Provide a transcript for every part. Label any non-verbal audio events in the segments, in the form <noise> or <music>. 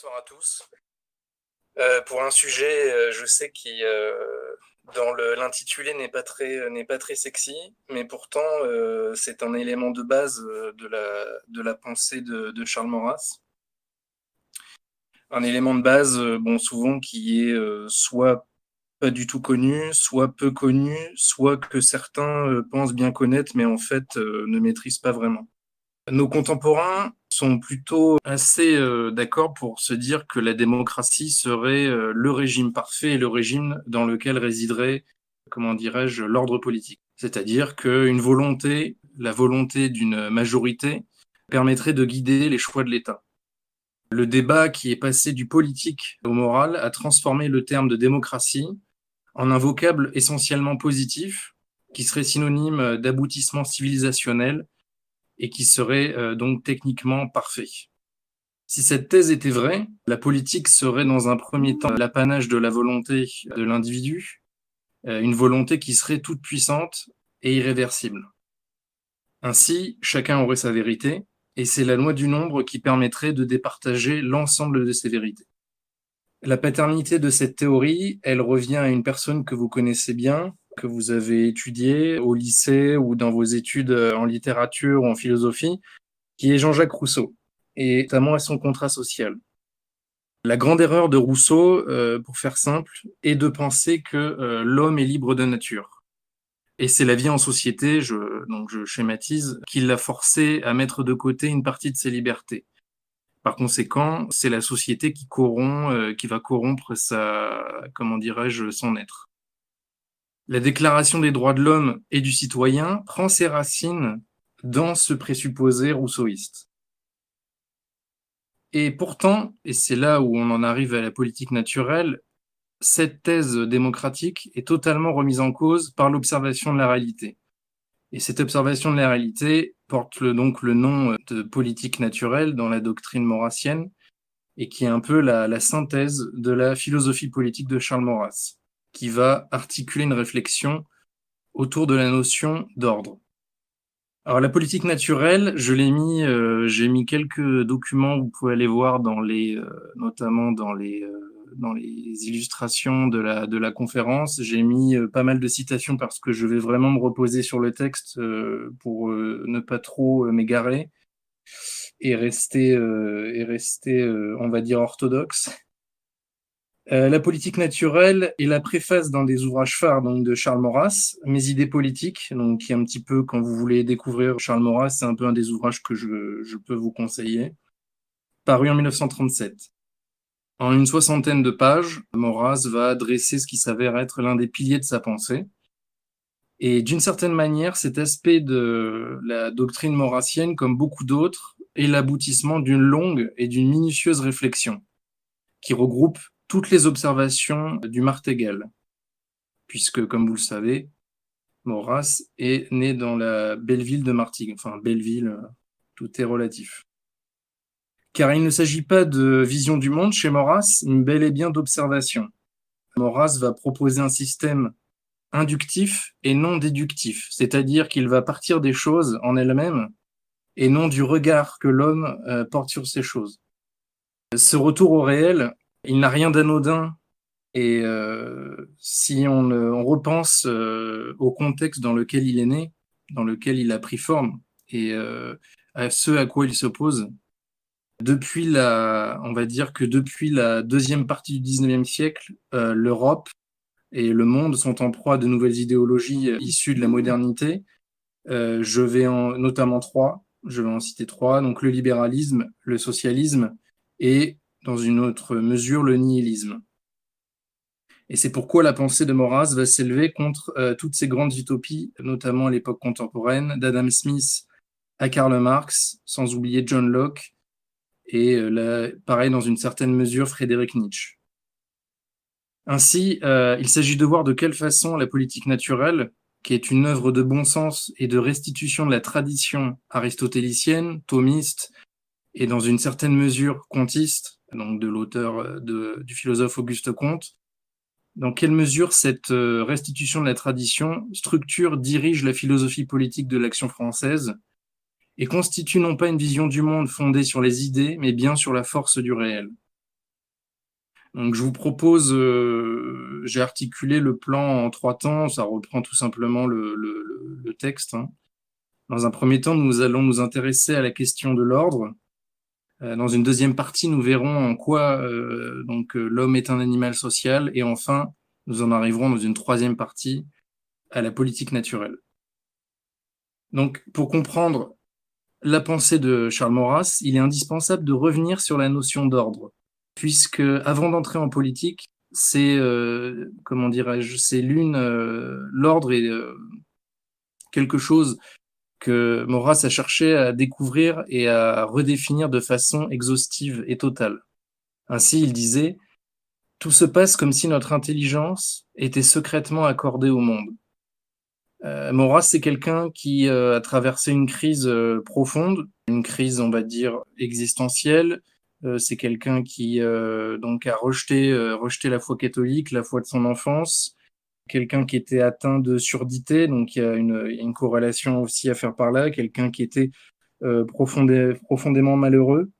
bonsoir à tous. Euh, pour un sujet, euh, je sais qui euh, dans l'intitulé n'est pas très n'est pas très sexy, mais pourtant c'est un élément de base de la de la pensée de, de Charles Maurras. Un élément de base, bon souvent qui est soit pas du tout connu, soit peu connu, soit que certains pensent bien connaître, mais en fait ne maîtrisent pas vraiment. Nos contemporains sont plutôt assez euh, d'accord pour se dire que la démocratie serait euh, le régime parfait et le régime dans lequel résiderait, comment dirais-je, l'ordre politique. C'est-à-dire qu'une volonté, la volonté d'une majorité, permettrait de guider les choix de l'État. Le débat qui est passé du politique au moral a transformé le terme de démocratie en un vocable essentiellement positif qui serait synonyme d'aboutissement civilisationnel et qui serait euh, donc techniquement parfait. Si cette thèse était vraie, la politique serait dans un premier temps l'apanage de la volonté de l'individu, euh, une volonté qui serait toute puissante et irréversible. Ainsi, chacun aurait sa vérité, et c'est la loi du nombre qui permettrait de départager l'ensemble de ces vérités. La paternité de cette théorie, elle revient à une personne que vous connaissez bien, que vous avez étudié au lycée ou dans vos études euh, en littérature ou en philosophie, qui est Jean-Jacques Rousseau, et notamment à son contrat social. La grande erreur de Rousseau, euh, pour faire simple, est de penser que euh, l'homme est libre de nature. Et c'est la vie en société, je, donc je schématise, qui l'a forcé à mettre de côté une partie de ses libertés. Par conséquent, c'est la société qui corrompt, qui va corrompre sa, comment dirais-je, son être la Déclaration des droits de l'homme et du citoyen prend ses racines dans ce présupposé rousseauiste. Et pourtant, et c'est là où on en arrive à la politique naturelle, cette thèse démocratique est totalement remise en cause par l'observation de la réalité. Et cette observation de la réalité porte donc le nom euh, de politique naturelle dans la doctrine maurassienne et qui est un peu la, la synthèse de la philosophie politique de Charles Maurras qui va articuler une réflexion autour de la notion d'ordre. Alors la politique naturelle, je l'ai mis, euh, j'ai mis quelques documents, vous pouvez aller voir dans les, euh, notamment dans les, euh, dans les illustrations de la, de la conférence. J'ai mis pas mal de citations parce que je vais vraiment me reposer sur le texte pour ne pas trop m'égarer et rester, et rester, on va dire orthodoxe. Euh, la politique naturelle est la préface dans des ouvrages phares donc, de Charles Maurras, Mes idées politiques, donc, qui est un petit peu, quand vous voulez découvrir Charles Maurras, c'est un peu un des ouvrages que je, je peux vous conseiller, paru en 1937. En une soixantaine de pages, Maurras va dresser ce qui s'avère être l'un des piliers de sa pensée. Et d'une certaine manière, cet aspect de la doctrine maurassienne, comme beaucoup d'autres, est l'aboutissement d'une longue et d'une minutieuse réflexion qui regroupe toutes les observations du Martégal, puisque, comme vous le savez, Maurras est né dans la belle ville de Martigues. Enfin, belle ville, tout est relatif. Car il ne s'agit pas de vision du monde chez Maurras, une bel et bien d'observation. Maurras va proposer un système inductif et non déductif, c'est-à-dire qu'il va partir des choses en elles-mêmes et non du regard que l'homme euh, porte sur ces choses. Ce retour au réel il n'a rien d'anodin. Et euh, si on, repense euh, au contexte dans lequel il est né, dans lequel il a pris forme, et euh, à ce à quoi il s'oppose, depuis la, on va dire que depuis la deuxième partie du 19e siècle, l'Europe et le monde sont en proie de nouvelles idéologies issues de la modernité. je vais en notamment trois, je vais en citer trois, donc le libéralisme, le socialisme et dans une autre mesure, le nihilisme. Et c'est pourquoi la pensée de Maurras va s'élever contre euh, toutes ces grandes utopies, notamment à l'époque contemporaine, d'Adam Smith à Karl Marx, sans oublier John Locke, et euh, pareil dans une certaine mesure Frédéric Nietzsche. Ainsi, euh, il s'agit de voir de quelle façon la politique naturelle, qui est une œuvre de bon sens et de restitution de la tradition aristotélicienne, thomiste, et dans une certaine mesure contiste, donc de l'auteur euh, du philosophe Auguste Comte. Dans quelle mesure cette euh, restitution de la tradition structure, dirige la philosophie politique de l'action française et constitue non pas une vision du monde fondée sur les idées, mais bien sur la force du réel. Donc je vous propose, euh, j'ai articulé le plan en trois temps, ça reprend tout simplement le, texte. Hein. Dans un premier temps, nous allons nous intéresser à la question de l'ordre, euh, dans une deuxième partie, nous verrons en quoi euh, donc euh, l'homme est un animal social et enfin, nous en arriverons dans une troisième partie à la politique naturelle. Donc, pour comprendre la pensée de Charles Maurras, il est indispensable de revenir sur la notion d'ordre, puisque avant d'entrer en politique, c'est comment dirais-je, c'est l'une, l'ordre est quelque chose que Maurras a cherché à découvrir et à redéfinir de façon exhaustive et totale. Ainsi, il disait Tout se passe comme si notre intelligence était secrètement accordée au monde. Euh, Maurras, c'est quelqu'un qui euh, a traversé une crise euh, profonde, une crise, on va dire, existentielle. c'est quelqu'un qui donc a rejeté, rejeté la foi catholique, la foi de son enfance, quelqu'un qui était atteint de surdité, donc il y a une, corrélation aussi à faire par là, quelqu'un qui était euh, profondément malheureux.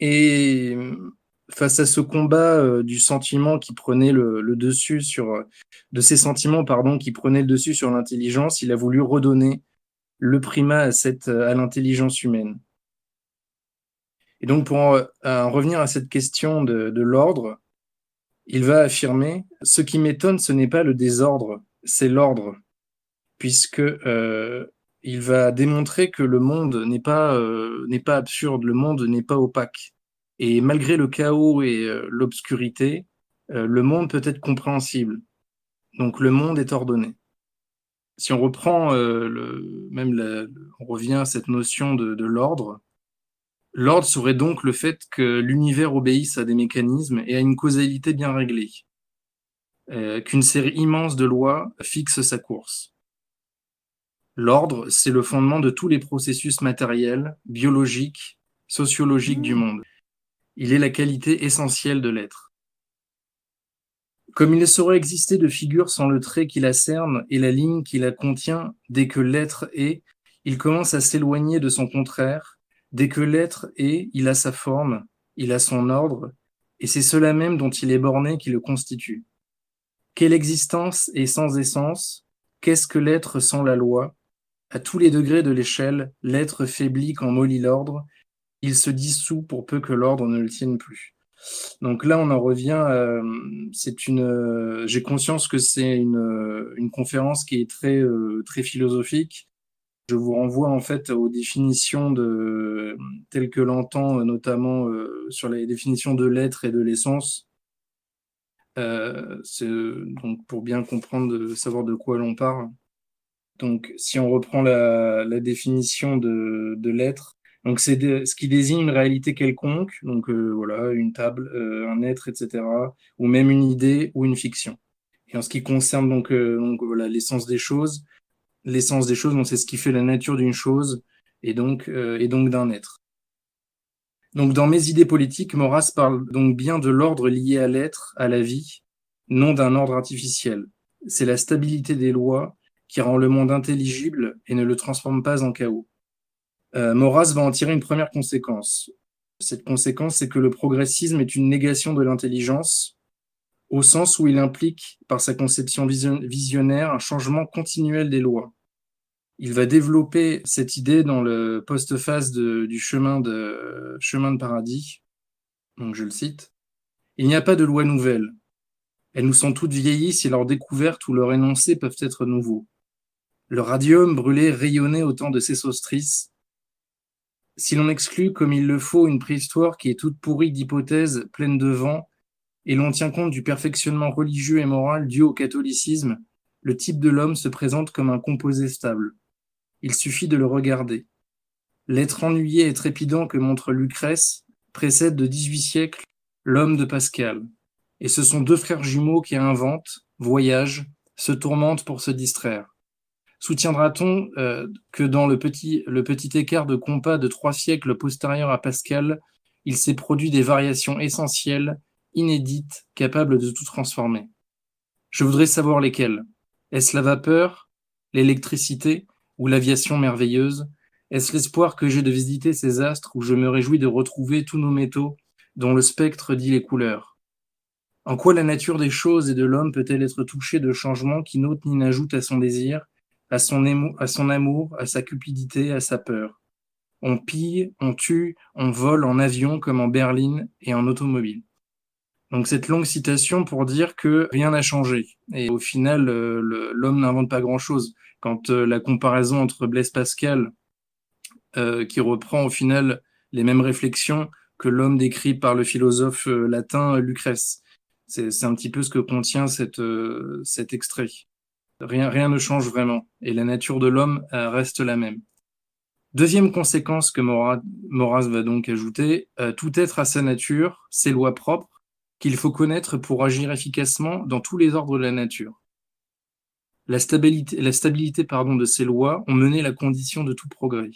Et euh, face à ce combat euh, du sentiment qui prenait le, dessus sur de ces sentiments pardon qui prenait le dessus sur l'intelligence, il a voulu redonner le primat à cette à l'intelligence humaine. Et donc pour en, revenir à cette question de l'ordre, il va affirmer Ce qui m'étonne, ce n'est pas le désordre, c'est l'ordre, puisque euh, il va démontrer que le monde n'est pas, euh, pas absurde, le monde n'est pas opaque. Et malgré le chaos et euh, l'obscurité, le monde peut être compréhensible. Donc le monde est ordonné. Si on reprend, même on revient à cette notion de, de l'ordre, L'ordre serait donc le fait que l'univers obéisse à des mécanismes et à une causalité bien réglée, euh, qu'une série immense de lois fixe sa course. L'ordre, c'est le fondement de tous les processus matériels, biologiques, sociologiques du monde. Il est la qualité essentielle de l'être. Comme il ne saurait exister de figure sans le trait qui la cerne et la ligne qui la contient, dès que l'être est, il commence à s'éloigner de son contraire Dès que l'être est, il a sa forme, il a son ordre, et c'est cela même dont il est borné qui le constitue. Quelle existence est sans essence Qu'est-ce que l'être sans la loi À tous les degrés de l'échelle, l'être faiblit quand mollit l'ordre, il se dissout pour peu que l'ordre ne le tienne plus. Donc là, on en revient. Euh, c'est une. Euh, j'ai conscience que c'est une, euh, une, conférence qui est très très philosophique, je vous renvoie en fait aux définitions de, telles que l'entend euh, notamment euh, sur les définitions de l'être et de l'essence. Euh, euh donc pour bien comprendre, savoir de quoi l'on parle. Donc si on reprend la, la définition de, de l'être, donc c'est ce qui désigne une réalité quelconque, donc voilà, une table, un être, etc., ou même une idée ou une fiction. Et en ce qui concerne donc, donc voilà l'essence des choses, l'essence des choses, donc c'est ce qui fait la nature d'une chose et donc, euh, et donc d'un être. Donc dans mes idées politiques, Maurras parle donc bien de l'ordre lié à l'être, à la vie, non d'un ordre artificiel. C'est la stabilité des lois qui rend le monde intelligible et ne le transforme pas en chaos. Euh, Maurras va en tirer une première conséquence. Cette conséquence, c'est que le progressisme est une négation de l'intelligence, au sens où il implique, par sa conception visionnaire, un changement continuel des lois. Il va développer cette idée dans le postface du chemin de, chemin de paradis. Donc je le cite. Il n'y a pas de loi nouvelle. Elles nous sont toutes vieillies si leur découverte ou leur énoncé peuvent être nouveaux. Le radium brûlé rayonnait au temps de ses saustrices. Si l'on exclut comme il le faut une préhistoire qui est toute pourrie d'hypothèses, pleines de vent, et l'on tient compte du perfectionnement religieux et moral dû au catholicisme, le type de l'homme se présente comme un composé stable il suffit de le regarder. L'être ennuyé et trépidant que montre Lucrèce précède de 18 siècles l'homme de Pascal. Et ce sont deux frères jumeaux qui inventent, voyagent, se tourmentent pour se distraire. Soutiendra-t-on euh, que dans le petit, le petit écart de compas de trois siècles postérieurs à Pascal, il s'est produit des variations essentielles, inédites, capables de tout transformer Je voudrais savoir lesquelles. Est-ce la vapeur, l'électricité, ou l'aviation merveilleuse Est-ce l'espoir que j'ai de visiter ces astres où je me réjouis de retrouver tous nos métaux dont le spectre dit les couleurs En quoi la nature des choses et de l'homme peut-elle être touchée de changements qui n'ôtent ni n'ajoutent à son désir, à son, à son amour, à sa cupidité, à sa peur On pille, on tue, on vole en avion comme en berline et en automobile. Donc cette longue citation pour dire que rien n'a changé. Et au final, euh, l'homme n'invente pas grand-chose quand euh, la comparaison entre Blaise Pascal, euh, qui reprend au final les mêmes réflexions que l'homme décrit par le philosophe euh, latin Lucrèce. C'est un petit peu ce que contient cet extrait. Rien, ne change vraiment, et la nature de l'homme reste la même. Deuxième conséquence que Maurras va donc ajouter, tout être à sa nature, ses lois propres, qu'il faut connaître pour agir efficacement dans tous les ordres de la nature la stabilité, la stabilité pardon, de ces lois ont mené la condition de tout progrès.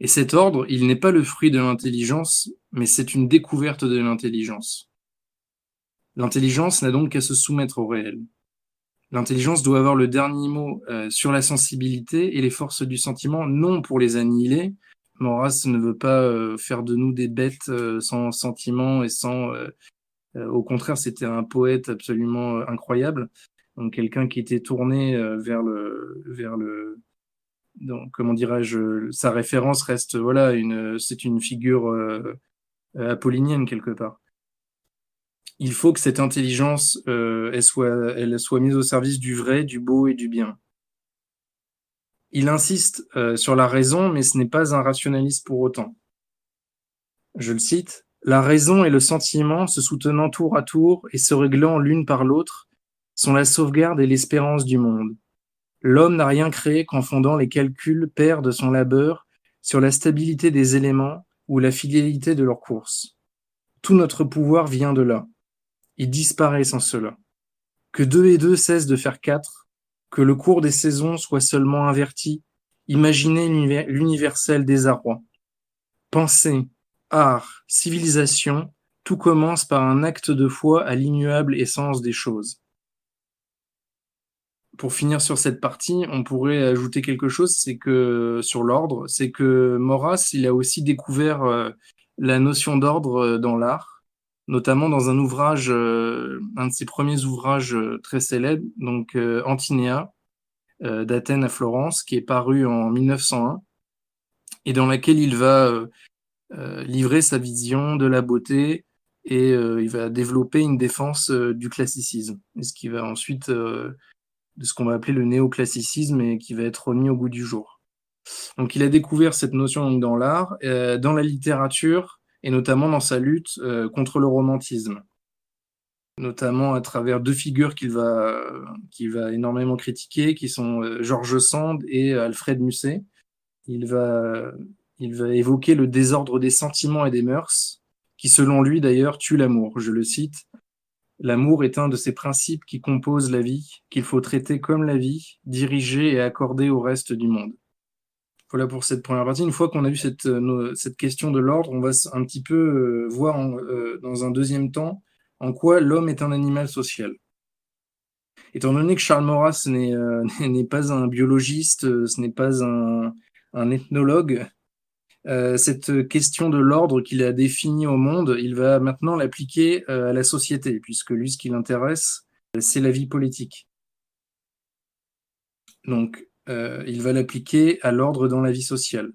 Et cet ordre, il n'est pas le fruit de l'intelligence, mais c'est une découverte de l'intelligence. L'intelligence n'a donc qu'à se soumettre au réel. L'intelligence doit avoir le dernier mot euh, sur la sensibilité et les forces du sentiment, non pour les annihiler. Maurras ne veut pas euh, faire de nous des bêtes euh, sans sentiment et sans... au contraire, c'était un poète absolument incroyable donc quelqu'un qui était tourné euh, vers le vers le donc, comment dirais-je sa référence reste voilà une c'est une figure euh, euh, apollinienne quelque part. Il faut que cette intelligence elle soit elle soit mise au service du vrai, du beau et du bien. Il insiste sur la raison, mais ce n'est pas un rationaliste pour autant. Je le cite. La raison et le sentiment se soutenant tour à tour et se réglant l'une par l'autre, sont la sauvegarde et l'espérance du monde. L'homme n'a rien créé qu'en fondant les calculs pairs de son labeur sur la stabilité des éléments ou la fidélité de leur course. Tout notre pouvoir vient de là. Il disparaît sans cela. Que deux et deux cessent de faire quatre, que le cours des saisons soit seulement inverti, imaginez l'universel désarroi. Pensée, art, civilisation, tout commence par un acte de foi à l'immuable essence des choses pour finir sur cette partie, on pourrait ajouter quelque chose, c'est que sur l'ordre, c'est que Maurras, il a aussi découvert euh, la notion d'ordre euh, dans l'art, notamment dans un ouvrage, euh, un de ses premiers ouvrages très célèbres, donc Antinéa, d'Athènes à Florence, qui est paru en 1901, et dans laquelle il va livrer sa vision de la beauté, et il va développer une défense du classicisme, ce qui va ensuite de ce qu'on va appeler le néoclassicisme et qui va être remis au goût du jour. Donc il a découvert cette notion dans l'art, euh, dans la littérature et notamment dans sa lutte euh, contre le romantisme, notamment à travers deux figures qu'il va, va énormément critiquer, qui sont euh, Georges Sand et Alfred Musset. Il va, il va évoquer le désordre des sentiments et des mœurs, qui selon lui d'ailleurs tue l'amour. Je le cite, L'amour est un de ces principes qui composent la vie, qu'il faut traiter comme la vie, diriger et accorder au reste du monde. Voilà pour cette première partie. Une fois qu'on a vu euh, cette, question de l'ordre, on va un petit peu euh, voir euh, dans un deuxième temps en quoi l'homme est un animal social. Étant donné que Charles Maurras n'est <laughs> pas un biologiste, ce n'est pas un ethnologue, euh, cette question de l'ordre qu'il a défini au monde, il va maintenant l'appliquer euh, à la société, puisque lui, ce qui l'intéresse, c'est la vie politique. Donc, euh, il va l'appliquer à l'ordre dans la vie sociale.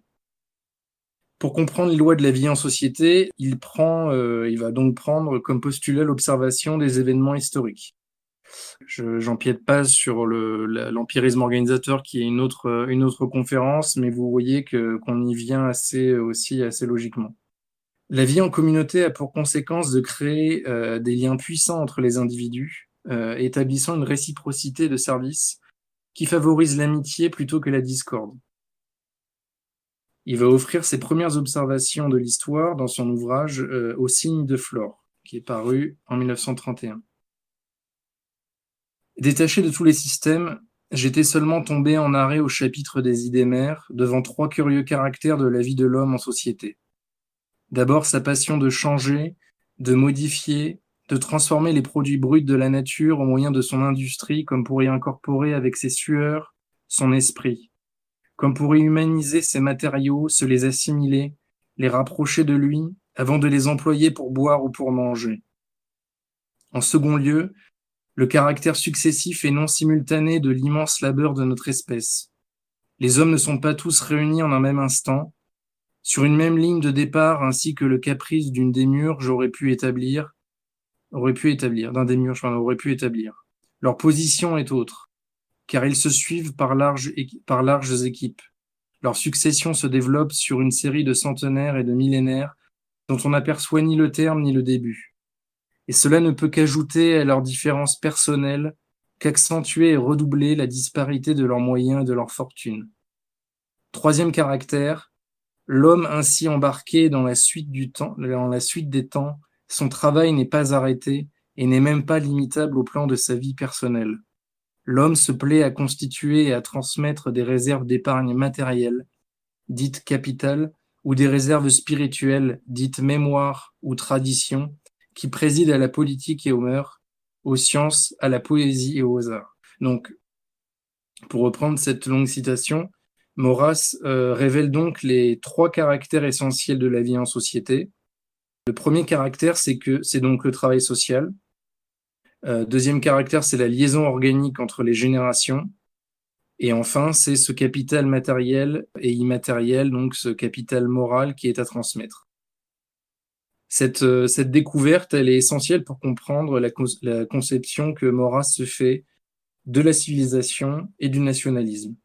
Pour comprendre les lois de la vie en société, il, prend, il va donc prendre comme postulat l'observation des événements historiques. Je j'empiète pas sur l'empirisme organisateur qui est une autre une autre conférence, mais vous voyez qu'on y vient assez aussi assez logiquement. La vie en communauté a pour conséquence de créer euh, des liens puissants entre les individus, euh, établissant une réciprocité de services qui favorise l'amitié plutôt que la discorde. Il va offrir ses premières observations de l'histoire dans son ouvrage euh, Au signe de Flore, qui est paru en 1931. Détaché de tous les systèmes, j'étais seulement tombé en arrêt au chapitre des idées mères, devant trois curieux caractères de la vie de l'homme en société. D'abord sa passion de changer, de modifier, de transformer les produits bruts de la nature au moyen de son industrie comme pour y incorporer avec ses sueurs son esprit, comme pour y humaniser ses matériaux, se les assimiler, les rapprocher de lui avant de les employer pour boire ou pour manger. En second lieu, le caractère successif et non simultané de l'immense labeur de notre espèce. Les hommes ne sont pas tous réunis en un même instant. Sur une même ligne de départ, ainsi que le caprice d'une démurge j'aurais pu établir, aurait pu établir, d'un démurge, enfin, aurait pu établir. Leur position est autre, car ils se suivent par, par larges équipes. Leur succession se développe sur une série de centenaires et de millénaires dont on n'aperçoit ni le terme ni le début et cela ne peut qu'ajouter à leurs différences personnelles, qu'accentuer et redoubler la disparité de leurs moyens et de leurs fortunes. Troisième caractère, l'homme ainsi embarqué dans la suite du temps, dans la suite des temps, son travail n'est pas arrêté et n'est même pas limitable au plan de sa vie personnelle. L'homme se plaît à constituer et à transmettre des réserves d'épargne matérielle, dites capital, ou des réserves spirituelles, dites mémoire ou tradition, qui préside à la politique et aux mœurs, aux sciences, à la poésie et aux arts. Donc, pour reprendre cette longue citation, Maurras euh, révèle donc les trois caractères essentiels de la vie en société. Le premier caractère, c'est que c'est donc le travail social. Euh, deuxième caractère, c'est la liaison organique entre les générations. Et enfin, c'est ce capital matériel et immatériel, donc ce capital moral qui est à transmettre. Euh, cette, découverte, elle est essentielle pour comprendre la, conception que Maurras se fait de la civilisation et du nationalisme.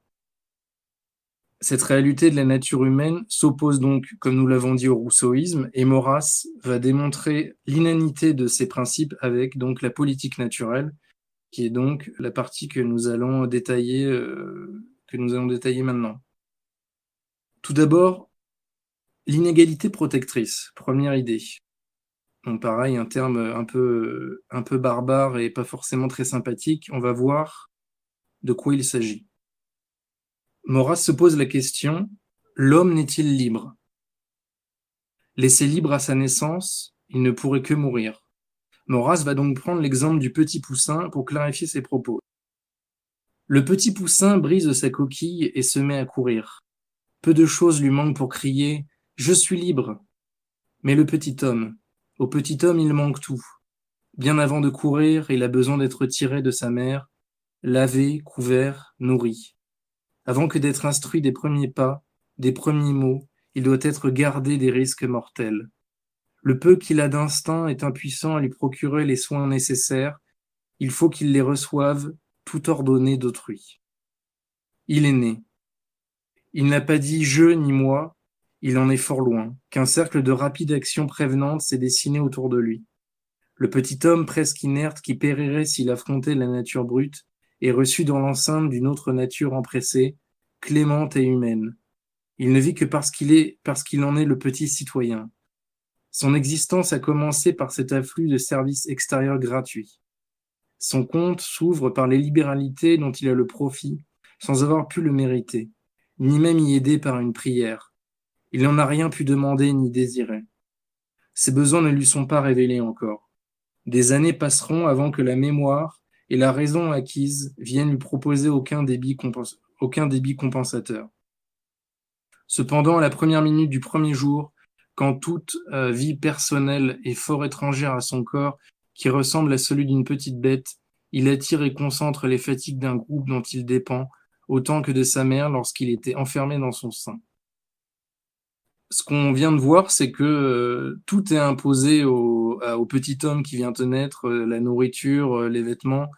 Cette réalité de la nature humaine s'oppose donc, comme nous l'avons dit, au rousseauisme, et Maurras va démontrer l'inanité de ces principes avec donc la politique naturelle, qui est donc la partie que nous allons détailler, euh, que nous allons détailler maintenant. Tout d'abord, L'inégalité protectrice, première idée. Donc pareil, un terme un peu, un peu barbare et pas forcément très sympathique. On va voir de quoi il s'agit. Maurras se pose la question, l'homme n'est-il libre Laissé libre à sa naissance, il ne pourrait que mourir. Maurras va donc prendre l'exemple du petit poussin pour clarifier ses propos. Le petit poussin brise sa coquille et se met à courir. Peu de choses lui manquent pour crier je suis libre. Mais le petit homme, au petit homme il manque tout. Bien avant de courir, il a besoin d'être tiré de sa mère, lavé, couvert, nourri. Avant que d'être instruit des premiers pas, des premiers mots, il doit être gardé des risques mortels. Le peu qu'il a d'instinct est impuissant à lui procurer les soins nécessaires, il faut qu'il les reçoive, tout ordonné d'autrui. Il est né. Il n'a pas dit je ni moi, il en est fort loin, qu'un cercle de rapide action prévenante s'est dessiné autour de lui. Le petit homme presque inerte qui périrait s'il affrontait la nature brute est reçu dans l'enceinte d'une autre nature empressée, clémente et humaine. Il ne vit que parce qu'il est, parce qu'il en est le petit citoyen. Son existence a commencé par cet afflux de services extérieurs gratuits. Son compte s'ouvre par les libéralités dont il a le profit, sans avoir pu le mériter, ni même y aider par une prière il n'en a rien pu demander ni désirer. Ses besoins ne lui sont pas révélés encore. Des années passeront avant que la mémoire et la raison acquise viennent lui proposer aucun débit, compensateur. Cependant, à la première minute du premier jour, quand toute euh, vie personnelle est fort étrangère à son corps, qui ressemble à celui d'une petite bête, il attire et concentre les fatigues d'un groupe dont il dépend, autant que de sa mère lorsqu'il était enfermé dans son sein ce qu'on vient de voir, c'est que euh, tout est imposé au, au, petit homme qui vient de naître, euh, la nourriture, euh, les vêtements.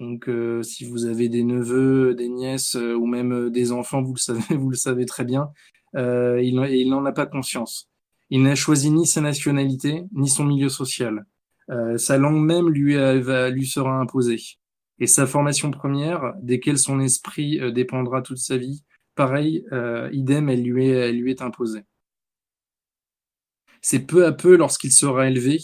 Donc, si vous avez des neveux, des nièces ou même des enfants, vous le savez, <laughs> vous le savez très bien, il, il n'en a pas conscience. Il n'a choisi ni sa nationalité, ni son milieu social. sa langue même lui, lui sera imposée. Et sa formation première, desquelles son esprit dépendra toute sa vie, pareil, idem, elle lui elle lui est imposée c'est peu à peu lorsqu'il sera élevé,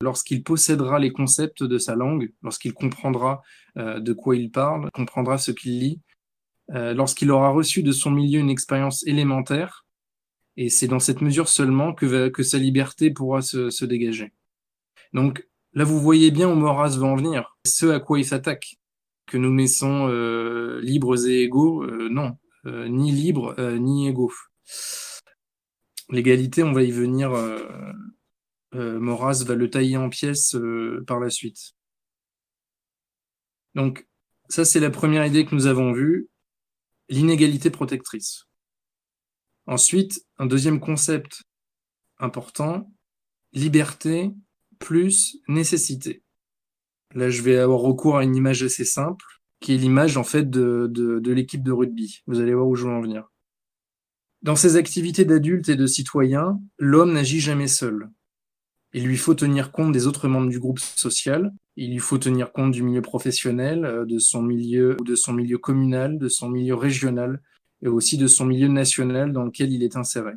lorsqu'il possédera les concepts de sa langue, lorsqu'il comprendra euh, de quoi il parle, comprendra ce qu'il lit, euh, lorsqu'il aura reçu de son milieu une expérience élémentaire, et c'est dans cette mesure seulement que, que sa liberté pourra se, dégager. Donc là, vous voyez bien où Maurras va en venir, ce à quoi il s'attaque, que nous naissons euh, libres et égaux, non, ni libres, ni égaux. L'égalité, on va y venir. Euh, euh, Maurras va le tailler en pièces euh, par la suite. Donc, ça, c'est la première idée que nous avons vue, l'inégalité protectrice. Ensuite, un deuxième concept important, liberté plus nécessité. Là, je vais avoir recours à une image assez simple, qui est l'image en fait de, de, de l'équipe de rugby. Vous allez voir où je veux en venir. Dans ses activités d'adulte et de citoyen, l'homme n'agit jamais seul. Il lui faut tenir compte des autres membres du groupe social, il lui faut tenir compte du milieu professionnel, euh, de son milieu, de son milieu communal, de son milieu régional et aussi de son milieu national dans lequel il est inséré.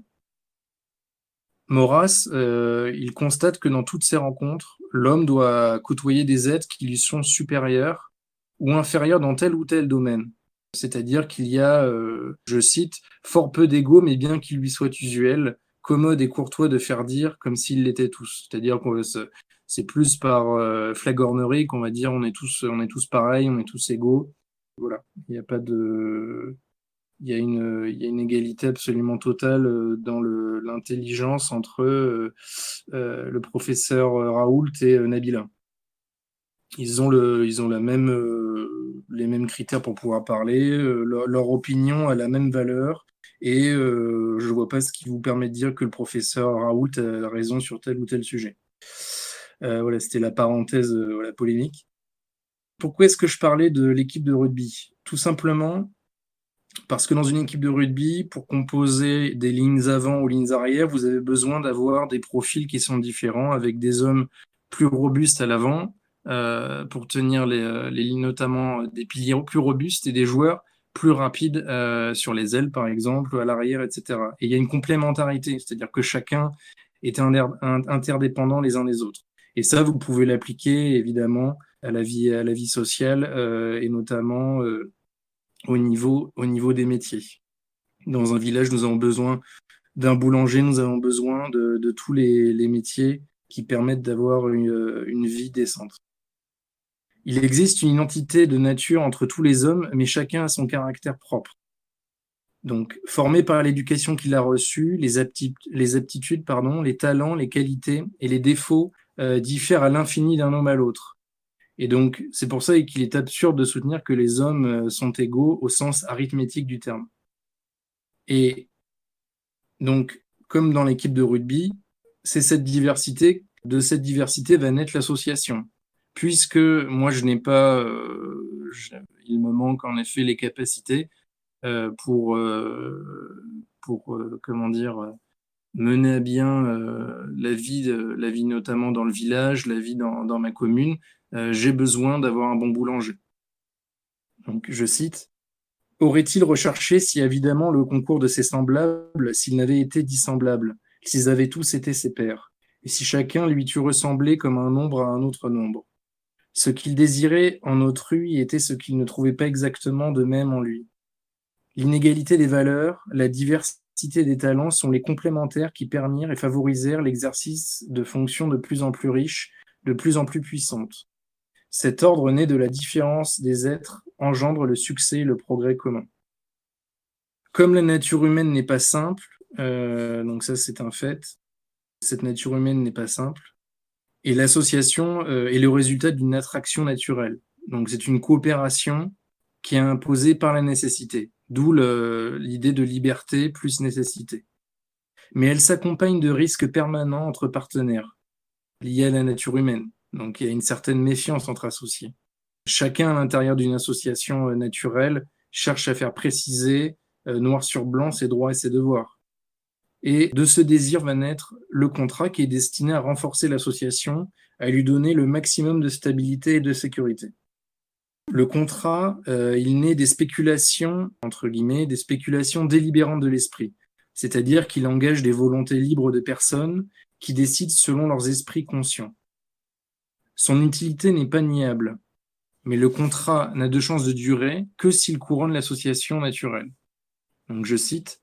Moras, euh, il constate que dans toutes ces rencontres, l'homme doit côtoyer des êtres qui lui sont supérieurs ou inférieurs dans tel ou tel domaine, c'est-à-dire qu'il y a, euh, je cite, fort peu d'ego, mais bien qu'il lui soit usuel, commode et courtois de faire dire comme s'ils l'étaient tous. C'est-à-dire qu'on c'est plus par euh, flagornerie qu'on va dire on est tous on est tous pareils, on est tous égaux. Voilà, il n'y a pas de il y, a une, il y a une égalité absolument totale euh, dans l'intelligence entre le professeur Raoult et Nabila ils ont, le, ils ont euh, les mêmes critères pour pouvoir parler, euh, leur, opinion a la même valeur, et euh, je ne vois pas ce qui vous permet de dire que le professeur Raoult a raison sur tel ou tel sujet. voilà, c'était la parenthèse, la polémique. Pourquoi est-ce que je parlais de l'équipe de rugby Tout simplement parce que dans une équipe de rugby, pour composer des lignes avant ou lignes arrière, vous avez besoin d'avoir des profils qui sont différents, avec des hommes plus robustes à l'avant euh, pour tenir les, euh, lignes notamment euh, des piliers plus robustes et des joueurs plus rapides sur les ailes par exemple, à l'arrière, etc. Et il y a une complémentarité, c'est-à-dire que chacun est interdépendant les uns des autres. Et ça, vous pouvez l'appliquer évidemment à la vie, à la vie sociale et notamment au, niveau, des métiers. Dans un village, nous avons besoin d'un boulanger, nous avons besoin de, tous les, métiers qui permettent d'avoir une vie décente. Il existe une identité de nature entre tous les hommes, mais chacun a son caractère propre. Donc, formé par l'éducation qu'il a reçue, les, aptitudes, pardon, les talents, les qualités et les défauts euh, diffèrent à l'infini d'un homme à l'autre. Et donc, c'est pour ça qu'il est absurde de soutenir que les hommes euh, sont égaux au sens arithmétique du terme. Et donc, comme dans l'équipe de rugby, c'est cette diversité, de cette diversité va naître l'association puisque moi je n'ai pas, euh, il me manque en effet les capacités euh, pour, euh, pour comment dire, mener à bien la vie, la vie notamment dans le village, la vie dans, dans ma commune, j'ai besoin d'avoir un bon boulanger. Donc je cite. Aurait-il recherché si évidemment le concours de ses semblables, s'il n'avait été dissemblables, s'ils avaient tous été ses pairs, et si chacun lui eût ressemblé comme un nombre à un autre nombre ce qu'il désirait en autrui était ce qu'il ne trouvait pas exactement de même en lui. L'inégalité des valeurs, la diversité des talents sont les complémentaires qui permirent et favorisèrent l'exercice de fonctions de plus en plus riches, de plus en plus puissantes. Cet ordre né de la différence des êtres engendre le succès et le progrès commun. Comme la nature humaine n'est pas simple, euh, donc ça c'est un fait, cette nature humaine n'est pas simple, et l'association euh, est le résultat d'une attraction naturelle. Donc c'est une coopération qui est imposée par la nécessité, d'où l'idée de liberté plus nécessité. Mais elle s'accompagne de risques permanents entre partenaires, liés à la nature humaine. Donc il y a une certaine méfiance entre associés. Chacun à l'intérieur d'une association euh, naturelle cherche à faire préciser, euh, noir sur blanc, ses droits et ses devoirs. Et de ce désir va naître le contrat qui est destiné à renforcer l'association, à lui donner le maximum de stabilité et de sécurité. Le contrat, euh, il naît des spéculations, entre guillemets, des spéculations délibérantes de l'esprit, c'est-à-dire qu'il engage des volontés libres de personnes qui décident selon leurs esprits conscients. Son utilité n'est pas niable, mais le contrat n'a de chance de durer que s'il couronne l'association naturelle. Donc je cite,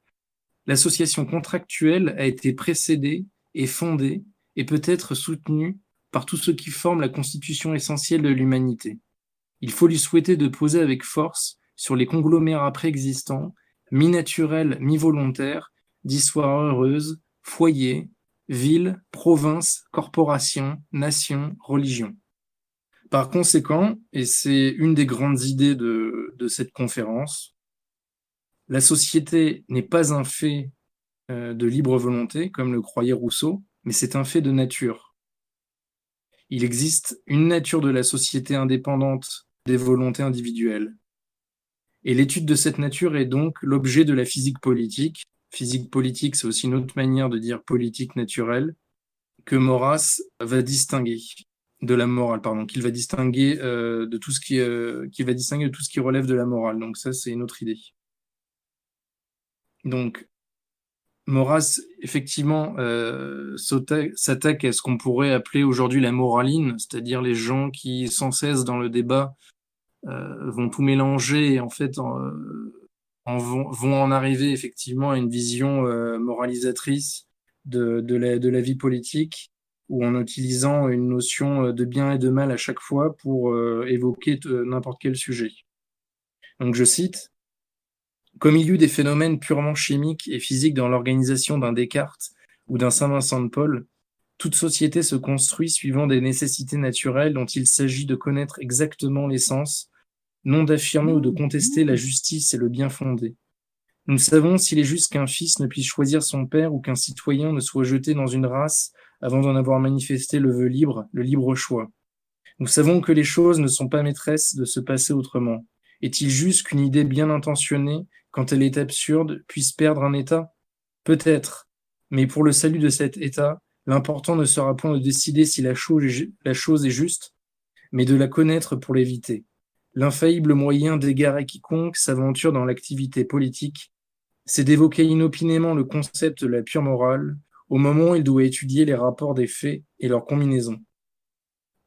L'association contractuelle a été précédée et fondée et peut être soutenue par tous ceux qui forment la constitution essentielle de l'humanité. Il faut lui souhaiter de poser avec force sur les conglomérats préexistants, mi-naturels, mi-volontaires, d'histoires heureuses, foyers, villes, provinces, corporations, nations, religions. Par conséquent, et c'est une des grandes idées de, de cette conférence, la société n'est pas un fait euh, de libre volonté, comme le croyait Rousseau, mais c'est un fait de nature. Il existe une nature de la société indépendante des volontés individuelles. Et l'étude de cette nature est donc l'objet de la physique politique. Physique politique, c'est aussi une autre manière de dire politique naturelle que Maurras va distinguer de la morale, pardon, qu'il va distinguer euh, de tout ce qui, euh, va distinguer de tout ce qui relève de la morale. Donc ça, c'est une autre idée. Donc, Maurras, effectivement, euh, s'attaque à ce qu'on pourrait appeler aujourd'hui la moraline, c'est-à-dire les gens qui, sans cesse dans le débat, euh, vont tout mélanger et en fait euh, vont, en arriver effectivement à une vision moralisatrice de, la, de, la, vie politique, ou en utilisant une notion de bien et de mal à chaque fois pour évoquer n'importe quel sujet. Donc je cite, comme il y eut des phénomènes purement chimiques et physiques dans l'organisation d'un Descartes ou d'un Saint-Vincent de Paul, toute société se construit suivant des nécessités naturelles dont il s'agit de connaître exactement l'essence, non d'affirmer ou de contester la justice et le bien fondé. Nous savons s'il est juste qu'un fils ne puisse choisir son père ou qu'un citoyen ne soit jeté dans une race avant d'en avoir manifesté le vœu libre, le libre choix. Nous savons que les choses ne sont pas maîtresses de se passer autrement. Est-il juste qu'une idée bien intentionnée quand elle est absurde, puisse perdre un état Peut-être. Mais pour le salut de cet état, l'important ne sera point de décider si la chose est juste, mais de la connaître pour l'éviter. L'infaillible moyen d'égarer quiconque s'aventure dans l'activité politique, c'est d'évoquer inopinément le concept de la pure morale au moment où il doit étudier les rapports des faits et leurs combinaisons.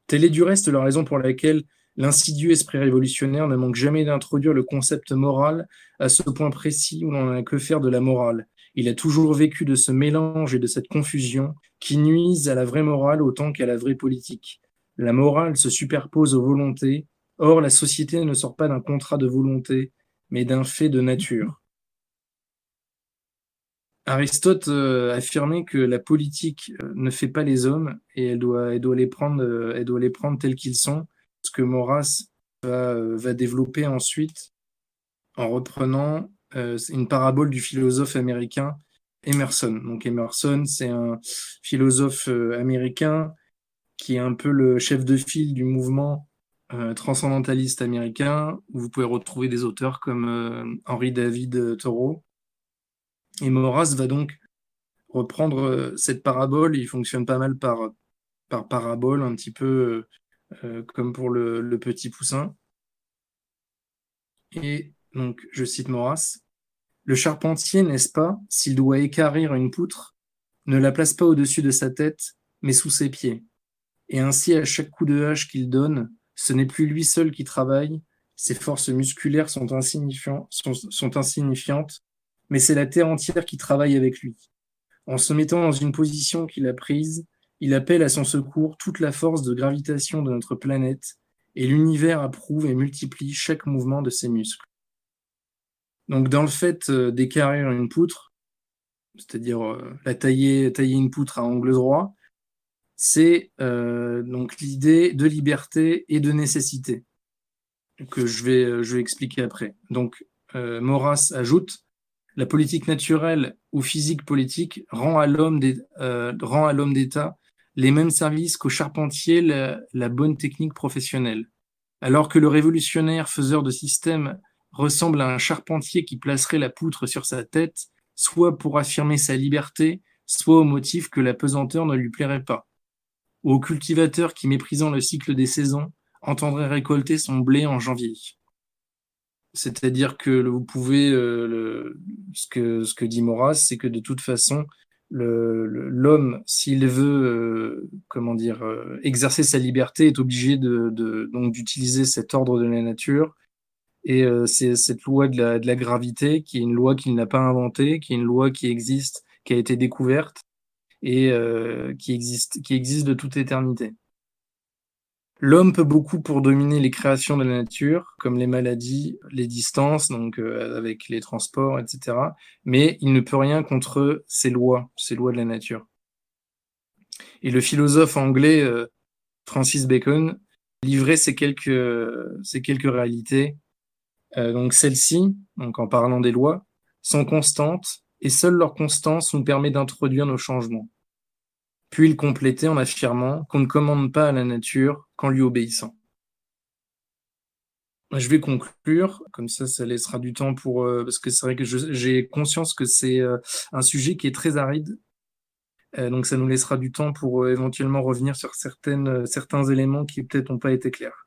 Telle est du reste la raison pour laquelle L'insidieux esprit révolutionnaire ne manque jamais d'introduire le concept moral à ce point précis où l'on n'a que faire de la morale. Il a toujours vécu de ce mélange et de cette confusion qui nuisent à la vraie morale autant qu'à la vraie politique. La morale se superpose aux volontés, or la société ne sort pas d'un contrat de volonté, mais d'un fait de nature. Aristote euh, affirmait que la politique euh, ne fait pas les hommes et elle doit, elle doit les prendre, euh, elle doit les prendre tels qu'ils sont ce que Maurras va, développer ensuite en reprenant euh, une parabole du philosophe américain Emerson. Donc Emerson, c'est un philosophe euh, américain qui est un peu le chef de file du mouvement euh, transcendantaliste transcendentaliste américain, où vous pouvez retrouver des auteurs comme Henry David Thoreau. Et Maurras va donc reprendre cette parabole, il fonctionne pas mal par, par parabole, un petit peu euh, comme pour le, petit poussin. Et donc, je cite Maurras, le charpentier, n'est-ce pas, s'il doit équarrir une poutre, ne la place pas au-dessus de sa tête, mais sous ses pieds. Et ainsi, à chaque coup de hache qu'il donne, ce n'est plus lui seul qui travaille, ses forces musculaires sont, insignifiantes, sont insignifiantes mais c'est la terre entière qui travaille avec lui. En se mettant dans une position qu'il a prise, il appelle à son secours toute la force de gravitation de notre planète, et l'univers approuve et multiplie chaque mouvement de ses muscles. Donc dans le fait euh, d'écrire une poutre, c'est-à-dire euh, la tailler, tailler une poutre à angle droit, c'est euh, donc l'idée de liberté et de nécessité que je vais, je vais expliquer après. Donc euh, Maurras ajoute la politique naturelle ou physique politique rend à l'homme d'État les mêmes services qu'au charpentier la, bonne technique professionnelle. Alors que le révolutionnaire faiseur de système ressemble à un charpentier qui placerait la poutre sur sa tête, soit pour affirmer sa liberté, soit au motif que la pesanteur ne lui plairait pas. Ou au cultivateur qui, méprisant le cycle des saisons, entendrait récolter son blé en janvier. C'est-à-dire que vous pouvez, euh, ce, que, ce que dit Maurras, c'est que de toute façon, l'homme, s'il veut, euh, comment dire, euh, exercer sa liberté, est obligé de, de d'utiliser cet ordre de la nature et euh, c'est cette loi de la, de la, gravité qui est une loi qu'il n'a pas inventée, qui est une loi qui existe, qui a été découverte et qui existe, qui existe de toute éternité. L'homme peut beaucoup pour dominer les créations de la nature, comme les maladies, les distances, donc euh, avec les transports, etc. Mais il ne peut rien contre ces lois, ces lois de la nature. Et le philosophe anglais euh, Francis Bacon livrait ces quelques, euh, ces quelques réalités. donc celles-ci, donc en parlant des lois, sont constantes et seule leur constance nous permet d'introduire nos changements puis le compléter en affirmant qu'on ne commande pas à la nature qu'en lui obéissant. Je vais conclure, comme ça, ça laissera du temps pour... Euh, parce que c'est vrai que j'ai conscience que c'est euh, un sujet qui est très aride, euh, donc ça nous laissera du temps pour éventuellement revenir sur certaines, certains éléments qui peut-être n'ont pas été clairs.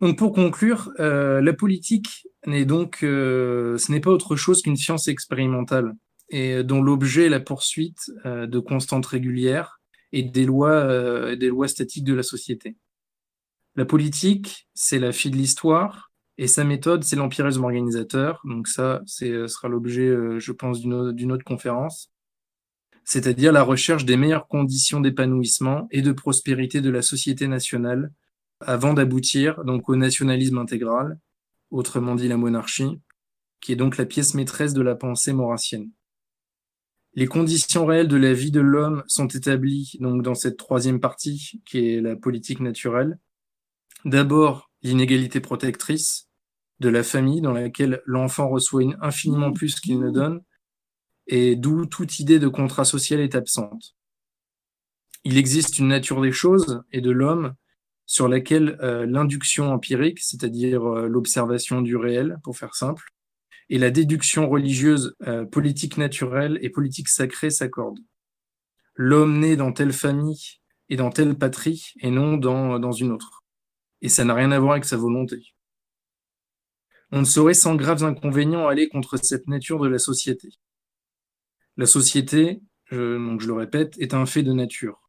Donc pour conclure, la politique n'est donc, ce n'est pas autre chose qu'une science expérimentale et euh, dont l'objet est la poursuite euh, de constantes régulières et des lois, euh, des lois statiques de la société. La politique, c'est la fille de l'histoire, et sa méthode, c'est l'empirisme organisateur. Donc ça, ce sera l'objet, je pense, d'une autre, conférence. C'est-à-dire la recherche des meilleures conditions d'épanouissement et de prospérité de la société nationale avant d'aboutir donc au nationalisme intégral, autrement dit la monarchie, qui est donc la pièce maîtresse de la pensée maurassienne. Les conditions réelles de la vie de l'homme sont établies donc dans cette troisième partie qui est la politique naturelle. D'abord, l'inégalité protectrice de la famille dans laquelle l'enfant reçoit infiniment plus qu'il ne donne et d'où toute idée de contrat social est absente. Il existe une nature des choses et de l'homme sur laquelle euh, l'induction empirique, c'est-à-dire euh, l'observation du réel, pour faire simple, et la déduction religieuse, euh, politique naturelle et politique sacrée s'accordent. L'homme né dans telle famille et dans telle patrie et non dans, dans une autre. Et ça n'a rien à voir avec sa volonté. On ne saurait sans graves inconvénients aller contre cette nature de la société. La société, je, donc je le répète, est un fait de nature.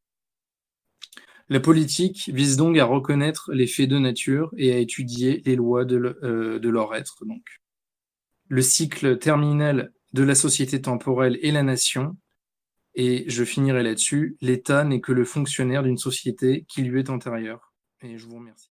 La politique vise donc à reconnaître les faits de nature et à étudier les lois de, euh, de leur être. Donc le cycle terminal de la société temporelle et la nation. Et je finirai là-dessus. L'État n'est que le fonctionnaire d'une société qui lui est antérieure. Et je vous remercie.